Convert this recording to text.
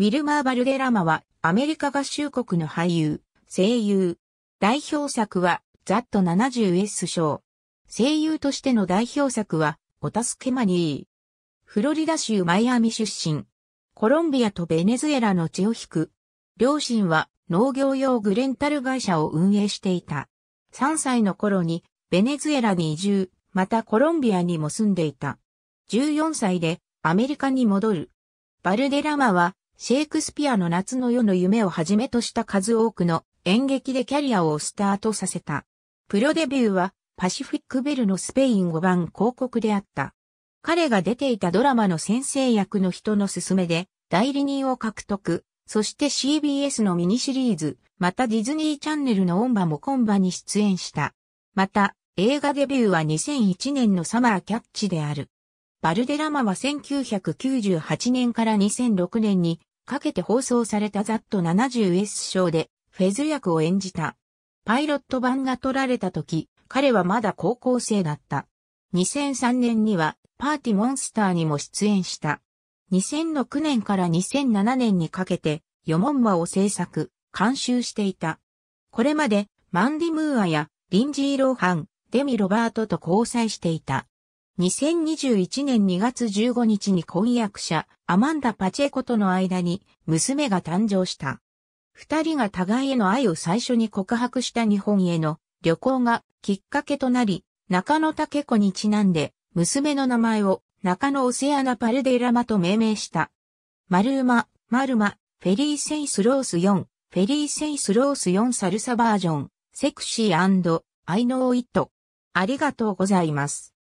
ウィルマー・バルデラマはアメリカ合衆国の俳優、声優。代表作はザット 70S 賞。声優としての代表作はお助けマニー。フロリダ州マイアミ出身。コロンビアとベネズエラの血を引く。両親は農業用グレンタル会社を運営していた。3歳の頃にベネズエラに移住、またコロンビアにも住んでいた。14歳でアメリカに戻る。バルデラマはシェイクスピアの夏の夜の夢をはじめとした数多くの演劇でキャリアをスタートさせた。プロデビューはパシフィックベルのスペイン語版広告であった。彼が出ていたドラマの先生役の人の勧めで代理人を獲得、そして CBS のミニシリーズ、またディズニーチャンネルの音バ・もコンバに出演した。また、映画デビューは2001年のサマーキャッチである。バルデラマは1998年から2006年にかけて放送されたト7 0 s ショーでフェズ役を演じた。パイロット版が撮られた時、彼はまだ高校生だった。2003年にはパーティモンスターにも出演した。2006年から2007年にかけて、ヨモンマを制作、監修していた。これまで、マンディ・ムーアや、リンジー・ローハン、デミ・ロバートと交際していた。2021年2月15日に婚約者、アマンダ・パチェコとの間に娘が誕生した。二人が互いへの愛を最初に告白した日本への旅行がきっかけとなり、中野武子にちなんで、娘の名前を中野オセアナ・パルデラマと命名した。マルーマ、マルマ、フェリー・セイス・ロース4、フェリー・セイス・ロース4サルサバージョン、セクシーアイノー・イット。ありがとうございます。